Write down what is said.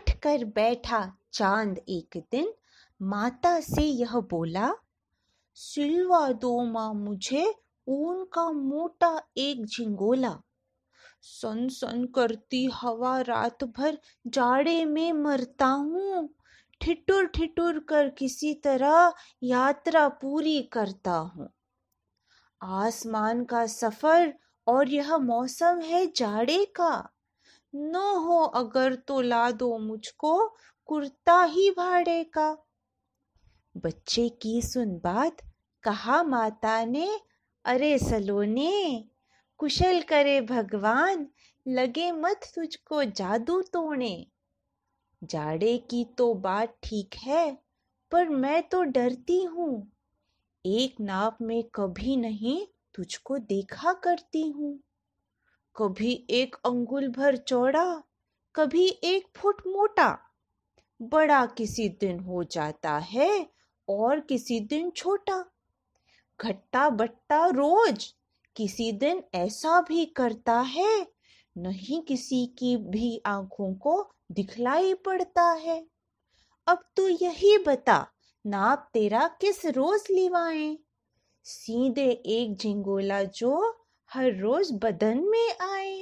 हट कर बैठा चांद एक दिन माता से यह बोला सिलवा दो माँ मुझे ऊन का मोटा एक झिंगोला सन सन करती हवा रात भर जाड़े में मरता हूँ ठिठुर ठिठुर कर किसी तरह यात्रा पूरी करता हूँ आसमान का सफर और यह मौसम है जाड़े का न हो अगर तो ला दो मुझको कुर्ता ही भाड़े का बच्चे की सुन बात कहा माता ने अरे सलोने कुशल करे भगवान लगे मत तुझको जादू तोड़े जाड़े की तो बात ठीक है पर मैं तो डरती हूँ एक नाप में कभी नहीं तुझको देखा करती हूँ कभी एक अंगुल भर चौड़ा कभी एक फुट मोटा बड़ा किसी दिन हो जाता है और किसी दिन छोटा घट्टा बट्टा रोज किसी दिन ऐसा भी करता है नहीं किसी की भी आंखों को दिखलाई पड़ता है अब तू यही बता नाप तेरा किस रोज लिवाए सीधे एक झिंगोला जो हर रोज बदन में आए